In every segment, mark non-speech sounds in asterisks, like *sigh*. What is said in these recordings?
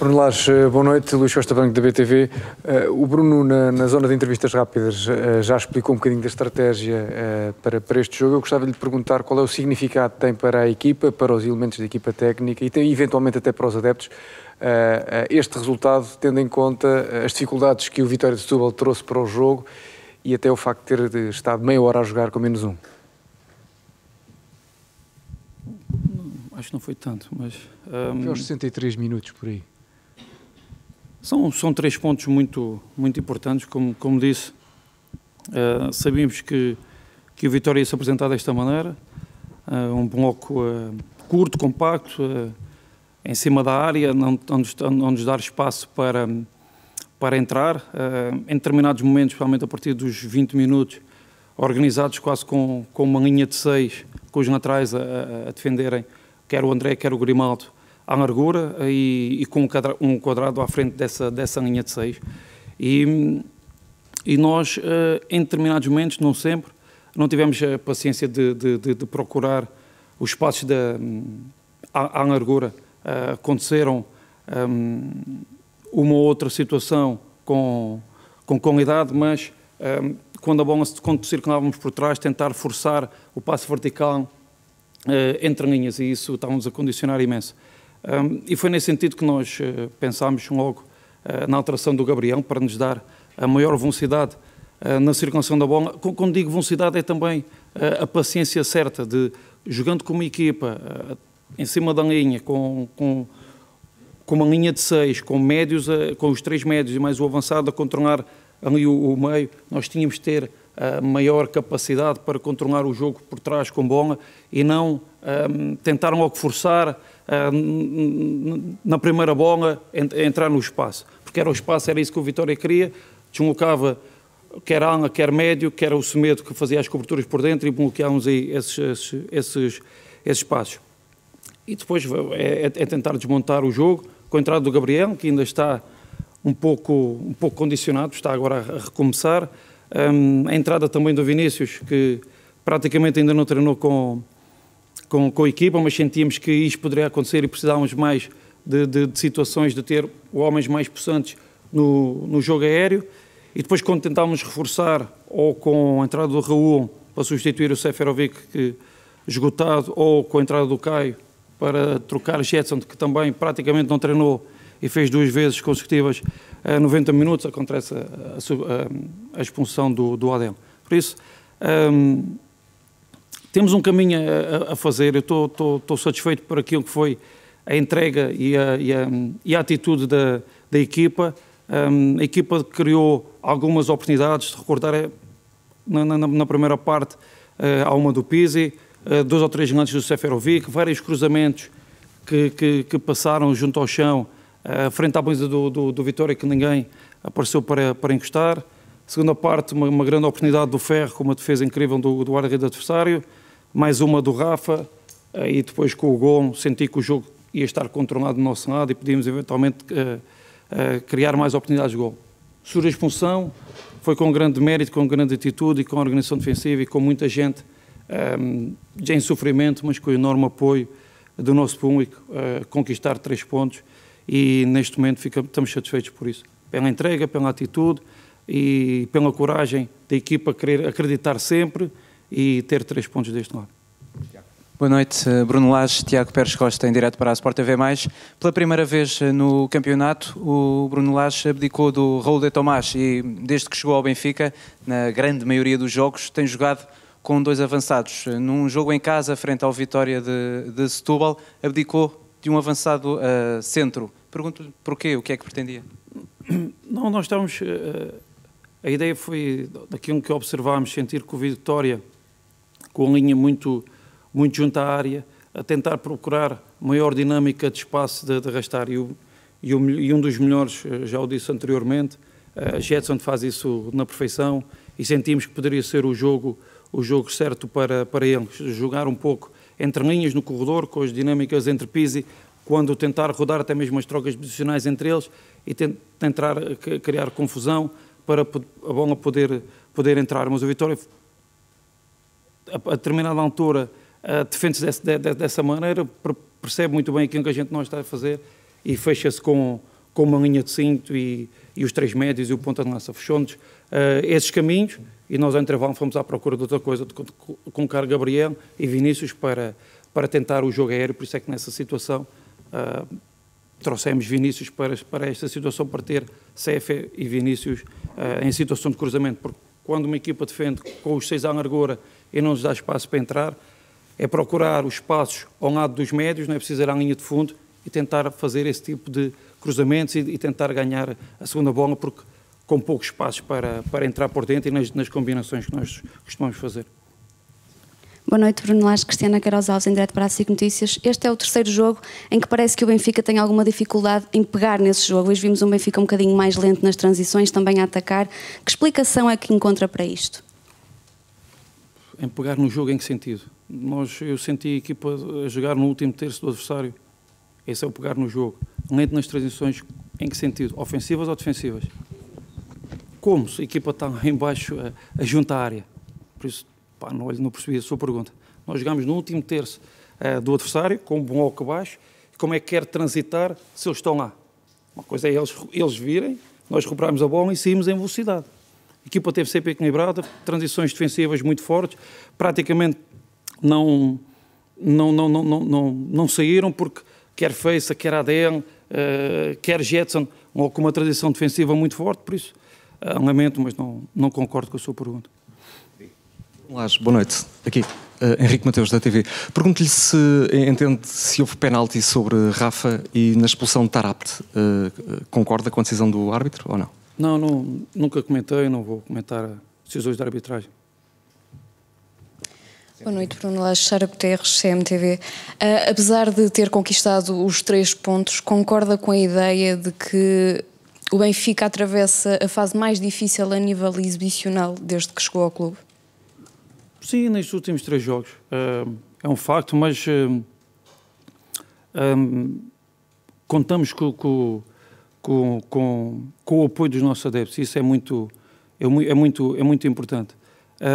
Bruno Lares, eh, boa noite. Luís Costa Branco da BTV. Eh, o Bruno, na, na, zona de entrevistas rápidas, eh, já explicou um bocadinho da estratégia para, para este jogo. Eu gostava de lhe perguntar qual é o significado que tem para a equipa, para os elementos da equipa técnica e tem, eventualmente até para os adeptos este resultado, tendo em conta as dificuldades que o Vitória de Setúbal trouxe para o jogo e até o facto de ter estado meia hora a jogar com menos um. Acho que não foi tanto, mas. Um... Foi aos 63 ehm, minutos por aí. São, são três pontos muito, muito importantes, como, como disse. Uh, eh, sabíamos que, que o Vitória ia se apresentar desta maneira, uh, um bloco uh, curto, compacto, em cima da área, não, não, não, nos, dar espaço para, para entrar. em determinados momentos, principalmente a partir dos 20 minutos, organizados quase com, com uma linha de seis, com os laterais a, a defenderem, quer o André, quer o Grimaldo, à largura e, e com um quadrado à frente dessa, dessa linha de 6. E, e nós, eh, em determinados momentos, não sempre, não tivemos a paciência de, de, de, de procurar os espaços da, à, à largura. Eh, aconteceram um, eh, uma ou outra situação com, com qualidade, mas um, quando a bola, quando circulávamos por trás, tentar forçar o passo vertical uh, entre linhas, e isso estávamos a condicionar imenso. Um, e foi nesse sentido que nós uh, pensámos logo uh, na alteração do Gabriel para nos dar a maior velocidade uh, na circulação da bola. Quando digo velocidade é também a paciência certa de, jogando com uma equipa em cima da linha, com, com, com uma linha de seis, com médios, com os três médios e mais o avançado a controlar ali o, o meio, nós tínhamos de ter maior capacidade para controlar o jogo por trás com bola e não um, ehm, tentaram ao forçar ehm, na primeira bola ent entrar no espaço. Porque era o espaço, era isso que o Vitória queria, deslocava quer ala, quer médio, quer o Semedo que fazia as coberturas por dentro e bloqueávamos aí esses, esses, esses, esses espaços. E depois é, é, é, tentar desmontar o jogo com a entrada do Gabriel, que ainda está um pouco, um pouco condicionado, está agora a recomeçar. Um, a entrada também do Vinícius, que praticamente ainda não treinou com, com, com a equipa, mas sentíamos que isso poderia acontecer e precisávamos mais de, de, de situações de ter homens mais possantes no, no jogo aéreo. E depois, quando tentámos reforçar, ou com a entrada do Raul para substituir o Seferovic, que esgotado, ou com a entrada do Caio para trocar Jetson, que também praticamente não treinou e fez duas vezes consecutivas a 90 minutos acontece a, a, a expulsão do, do Adel. Por isso, um, temos um caminho a, a fazer. Eu estou, satisfeito por aquilo que foi a entrega e a, e a, e a atitude da, da equipa. Um, a equipa criou algumas oportunidades, recordar é, na, na, na, primeira parte uh, há uma do Pisi, uh, eh, dois ou três lances do Seferovic, vários cruzamentos que, que, que passaram junto ao chão eh, frente à baliza do, do, do, Vitória, que ninguém apareceu para, para encostar. Segunda parte, uma, uma grande oportunidade do Ferro, com uma defesa incrível do, do guarda-rede adversário. Mais uma do Rafa. e depois, com o gol, senti que o jogo ia estar controlado do nosso lado e podíamos, eventualmente, uh, criar mais oportunidades de gol. Surge a expulsão, foi com grande mérito, com grande atitude e com a organização defensiva e com muita gente um, ehm, já em sofrimento, mas com enorme apoio do nosso público, conquistar três pontos e neste momento fica, estamos satisfeitos por isso. Pela entrega, pela atitude e pela coragem da equipa querer acreditar sempre e ter três pontos deste lado. Boa noite, eh, Bruno Lage, Tiago Pérez Costa, em direto para a Sport TV+. Pela primeira vez eh, no campeonato, o Bruno Lage abdicou do Raul de Tomás e, desde que chegou ao Benfica, na grande maioria dos jogos, tem jogado com dois avançados. Num jogo em casa, frente ao Vitória de, de Setúbal, abdicou de um avançado uh, centro. Pergunto-lhe porquê, o que é que pretendia? *clears throat* Não, nós estamos. Uh, a ideia foi, daquilo que observámos, sentir que o Vitória, com a linha muito, muito junto à área, a tentar procurar maior dinâmica de espaço de, de arrastar. E, o, e, o, e, um dos melhores, já o disse anteriormente, uh, Jetson faz isso na perfeição e sentimos que poderia ser o jogo o jogo certo para, para eles, jogar um pouco entre linhas no corredor, com as dinâmicas entre pisi, quando tentar rodar até mesmo as trocas posicionais entre eles e tentar eh, criar confusão para a bola poder, poder entrar. Mas o Vitória, a, determinada altura, defende-se dessa, dessa maneira, percebe muito bem aquilo que a gente não está a fazer e fecha-se com, com uma linha de cinto e e os três médios e o ponta de lança. Fechou-nos uh, esses caminhos e nós, ao intervalo, fomos à procura de outra coisa, de colocar Gabriel e Vinícius para, para tentar o jogo aéreo. Por isso é que nessa situação uh, trouxemos Vinícius para, para esta situação, para ter CF e Vinícius uh, em situação de cruzamento. Porque quando uma equipa defende com os seis à largura e não nos dá espaço para entrar, é procurar os espaços ao lado dos médios, não é preciso ir à linha de fundo e tentar fazer esse tipo de cruzamentos e, e, tentar ganhar a segunda bola, porque com poucos espaços para, para entrar por dentro e nas, nas combinações que nós costumamos fazer. Boa noite, Bruno Lages, Cristiana Queiroz Alves, em direto para a SIC Notícias. Este é o terceiro jogo em que parece que o Benfica tem alguma dificuldade em pegar nesse jogo. Hoje vimos um Benfica um bocadinho mais lento nas transições, também a atacar. Que explicação é que encontra para isto? Em pegar no jogo, em que sentido? Nós, eu senti a equipa a jogar no último terço do adversário. Esse é o pegar no jogo lento nas transições, em que sentido? Ofensivas ou defensivas? Como se a equipa está em baixo a, eh, a junta à área? Por isso, pá, não, olho, não percebi a sua pergunta. Nós jogamos no último terço uh, do adversário, com um bom oco abaixo, como é que quer transitar se eles estão lá? Uma coisa é eles, eles virem, nós recuperarmos a bola e saímos em velocidade. A equipa teve sempre equilibrada, transições defensivas muito fortes, praticamente não, não, não, não, não, não, não saíram porque quer Feiça, quer Adel, eh, quer Jetson ou com uma tradição defensiva muito forte, por isso uh, lamento, mas não, não concordo com a sua pergunta. Olá, boa noite. Aqui, uh, Henrique Mateus da TV. Pergunto-lhe se entende se houve penalti sobre Rafa e na expulsão de Tarapte. Uh, concorda com a decisão do árbitro ou não? Não, não nunca comentei, não vou comentar decisões de arbitragem. Boa noite, Bruno Lages, Sara Guterres, CMTV. Uh, ah, apesar de ter conquistado os três pontos, concorda com a ideia de que o Benfica atravessa a fase mais difícil a nível exibicional desde que chegou ao clube? Sim, nestes últimos três jogos. Uh, é um facto, mas uh, ah, um, contamos com, com, com, com, o apoio dos nossos adeptos. Isso é muito, é, é muito, é muito importante.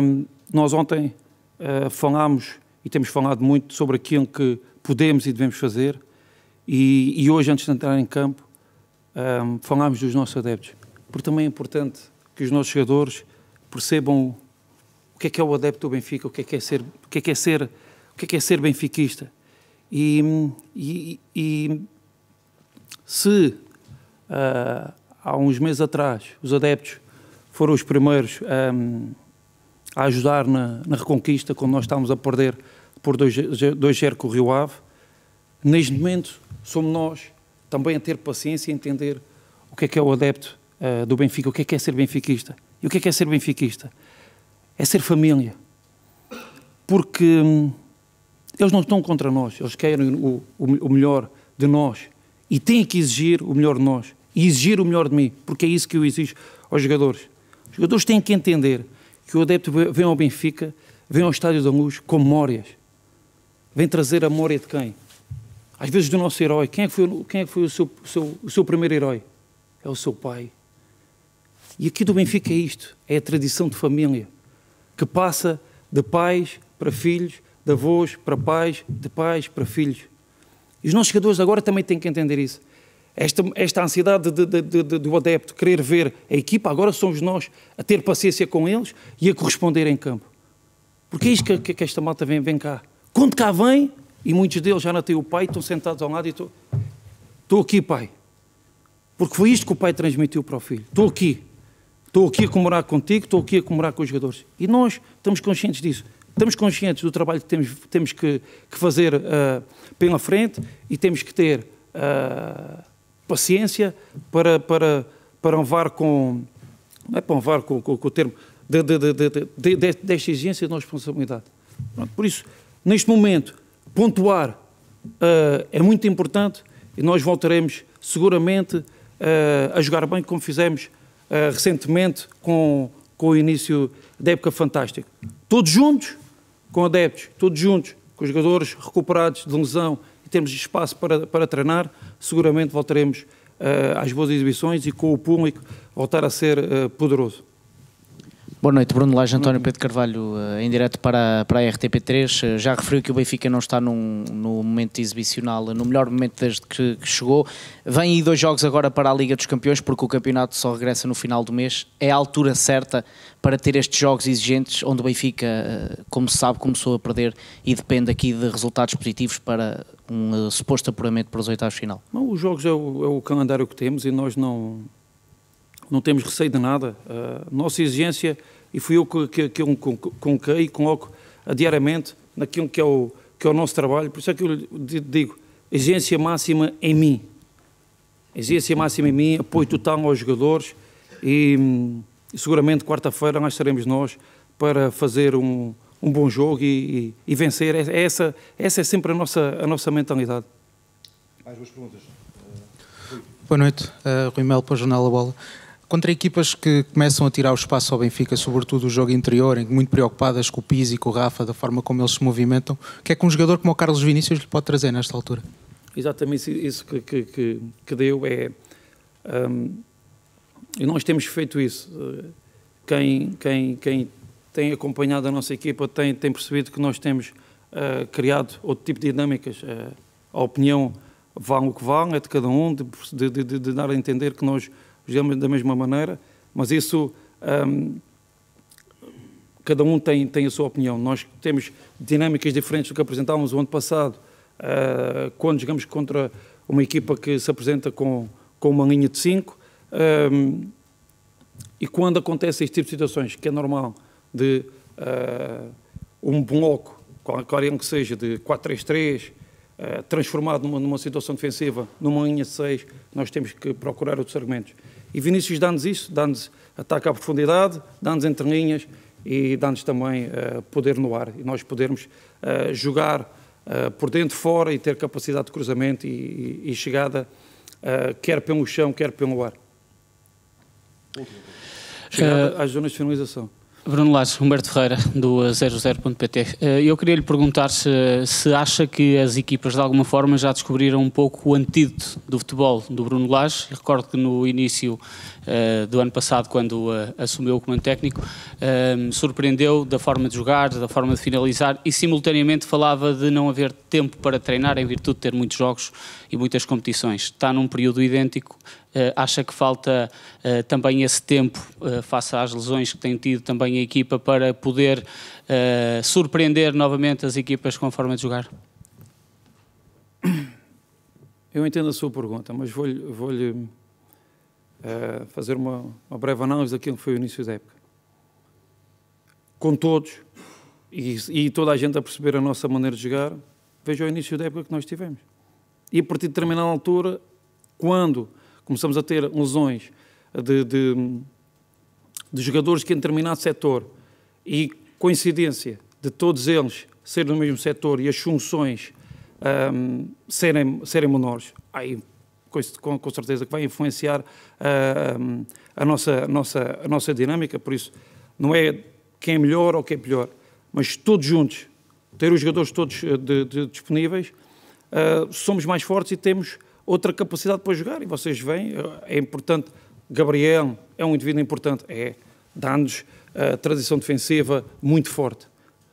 Um, nós ontem eh, falámos e temos falado muito sobre aquilo que podemos e devemos fazer. E, e hoje, antes de entrar em campo, um, ehm, falámos dos nossos adeptos. Porque também é importante que os nossos jogadores percebam o que é que é o adepto do Benfica, o que é que é ser, o que é que é ser, o que é que é ser benfiquista. E, e, e se uh, há uns meses atrás os adeptos foram os primeiros um, ehm, a ajudar na, na reconquista, quando nós estávamos a perder por 2-0 com o Rio Ave. Neste momento, somos nós também a ter paciência e entender o que é que é o adepto uh, do Benfica, o que é que é ser benfiquista. E o que é que é ser benfiquista? É ser família. Porque hum, eles não estão contra nós, eles querem o, o, o melhor de nós e têm que exigir o melhor de nós e exigir o melhor de mim, porque é isso que eu exijo aos jogadores. Os jogadores têm que entender que o adepto vem ao Benfica, vem ao Estádio da Luz com memórias. Vem trazer a memória de quem? Às vezes do nosso herói. Quem é que foi, quem é que foi o, seu, seu, o seu primeiro herói? É o seu pai. E aqui do Benfica é isto: é a tradição de família, que passa de pais para filhos, de avós para pais, de pais para filhos. E os nossos jogadores agora também têm que entender isso esta, esta ansiedade de, de, de, do adepto querer ver a equipa, agora somos nós a ter paciência com eles e a corresponder em campo. Porque é isto que, que esta malta vem, vem cá. Quando cá vem, e muitos deles já não têm o pai, estão sentados ao lado e estou, estou aqui, pai. Porque foi isto que o pai transmitiu para o filho. Estou aqui. Estou aqui a comemorar contigo, estou aqui a comemorar com os jogadores. E nós estamos conscientes disso. Estamos conscientes do trabalho que temos, temos que, que fazer uh, pela frente e temos que ter uh, paciência para, para, para anvar com. Não é para anvar com, com, com o termo. De, de, de, desta exigência de responsabilidade. Pronto, por isso, neste momento, pontuar uh, é muito importante e nós voltaremos seguramente uh, a jogar bem, como fizemos uh, recentemente com, com o início da época fantástica. Todos juntos, com adeptos, todos juntos, com os jogadores recuperados de lesão temos espaço para, para treinar, seguramente voltaremos uh, às boas exibições e com o público voltar a ser uh, poderoso. Boa noite, Bruno Lage, António Pedro Carvalho, eh, em direto para, para a RTP3. Já referiu que o Benfica não está num, no momento exibicional, no melhor momento desde que, que chegou. Vêm aí dois jogos agora para a Liga dos Campeões, porque o campeonato só regressa no final do mês. É a altura certa para ter estes jogos exigentes, onde o Benfica, como se sabe, começou a perder e depende aqui de resultados positivos para um uh, suposto apuramento para os oitavos final? Não, os jogos é o, é o, calendário que temos e nós não, não temos receio de nada. Uh, nossa exigência, e fui eu que, que, que eu conquei e coloco diariamente naquilo que é, o, que é o nosso trabalho, por isso é que eu digo, exigência máxima em mim. Exigência máxima em mim, apoio total aos jogadores e, e hum, seguramente quarta-feira lá estaremos nós para fazer um, um bom jogo e, e, e vencer. É, é, essa, essa é sempre a nossa, a nossa mentalidade. Mais duas perguntas. Eh, Boa noite, uh, Rui Mel para o Jornal da Bola. Contra equipas que começam a tirar o espaço ao Benfica, sobretudo o jogo interior, em que muito preocupadas com o Pizzi e com o Rafa, da forma como eles se movimentam, o que é que um jogador como o Carlos Vinícius lhe pode trazer nesta altura? Exatamente isso que, que, que, que deu é... Um, e nós temos feito isso. Eh, quem, quem, quem têm acompanhado a nossa equipa, têm, têm percebido que nós temos uh, criado outro tipo de dinâmicas. Uh, a opinião vão o que vão, é de cada um, de, de, de, de dar a entender que nós jogamos da mesma maneira, mas isso. Um, ehm, cada um tem, tem a sua opinião. Nós temos dinâmicas diferentes do que apresentávamos o ano passado. Uh, quando jogamos contra uma equipa que se apresenta com, com uma linha de 5, um, ehm, e quando acontece este tipo de situações, que é normal, de uh, um bloco, qualquer é que seja, de 4-3-3, uh, ah, transformado numa, numa, situação defensiva, numa linha 6, nós temos que procurar outros argumentos. E Vinícius dá-nos isso, dá-nos ataque à profundidade, dá-nos entre linhas e dá-nos também uh, poder no ar. E nós podermos jogar por dentro, fora e ter capacidade de cruzamento e, e, e chegada, quer pelo chão, quer pelo ar. Chegada eh, às zonas de finalização. Bruno Lares, Humberto Ferreira, do 00.pt. Eh, eu queria lhe perguntar se, se acha que as equipas, de alguma forma, já descobriram um pouco o antídoto do futebol do Bruno Lares. Recordo que no início eh, do ano passado, quando eh, assumiu o comando técnico, surpreendeu da forma de jogar, da forma de finalizar e, simultaneamente, falava de não haver tempo para treinar em virtude de ter muitos jogos e muitas competições. Está num período idêntico eh, acha que falta eh, também esse tempo, eh, face às lesões que tem tido também a equipa, para poder surpreender novamente as equipas com a forma de jogar? Eu entendo a sua pergunta, mas vou-lhe vou uh, fazer uma, uma, breve análise daquilo que foi o início da época. Com todos e, e, toda a gente a perceber a nossa maneira de jogar, veja o início da época que nós tivemos. E a partir de determinada altura, quando começamos a ter lesões de, de, de jogadores que em determinado setor e coincidência de todos eles serem no mesmo setor e as funções um, serem, serem menores, aí com, com, certeza que vai influenciar uh, a, nossa, a, nossa, a nossa dinâmica, por isso não é quem é melhor ou quem é pior, mas todos juntos, ter os jogadores todos eh, de, de, disponíveis, uh, somos mais fortes e temos outra capacidade para jogar. E vocês veem, eh, é importante. Gabriel é um indivíduo importante, é, dá-nos a eh, transição defensiva muito forte.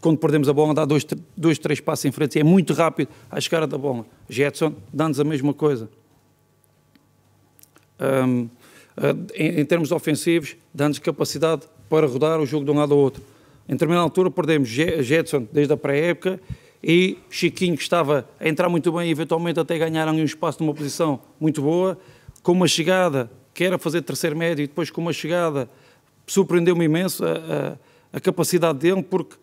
Quando perdemos a bola, dá dois, dois três passos em frente, é muito rápido à chegada da bola. Jetson dá-nos a mesma coisa. Um, eh, em, em, termos ofensivos, dá-nos capacidade para rodar o jogo de um lado ao outro. Em determinada altura, perdemos Jetson desde a pré-época e Chiquinho, que estava a entrar muito bem, e eventualmente até ganharam um espaço numa posição muito boa, com uma chegada, que era fazer terceiro médio, e depois com uma chegada, surpreendeu-me imenso a, a, a, capacidade dele, porque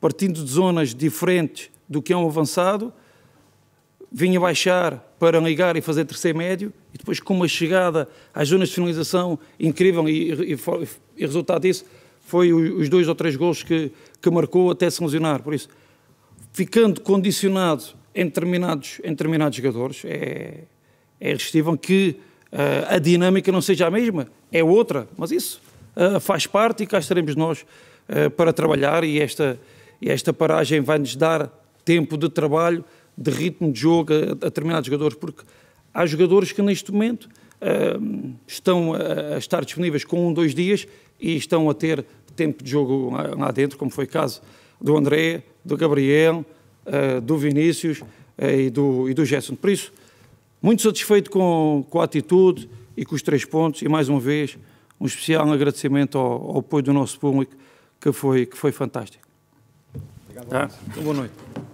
partindo de zonas diferentes do que é um avançado, vinha baixar para ligar e fazer terceiro médio, e depois com uma chegada às zonas de finalização incrível, e, e, e resultado disso foi os dois ou três gols que, que marcou até se funcionar por isso ficando condicionado em determinados, em determinados jogadores, é, é irresistível que uh, a dinâmica não seja a mesma, é outra, mas isso uh, faz parte e cá estaremos nós uh, para trabalhar e esta, e esta paragem vai-nos dar tempo de trabalho, de ritmo de jogo a, a determinados jogadores, porque há jogadores que neste momento estão a, a, estar disponíveis com um, dois dias e estão a ter tempo de jogo lá, lá dentro, como foi o caso do André, do Gabriel, eh, do Vinícius eh, e do, e do Gerson. Por isso, muito satisfeito com, com a atitude e com os três pontos e, mais uma vez, um especial agradecimento ao, ao apoio do nosso público, que foi, que foi fantástico. Obrigado. Tá? Boa noite.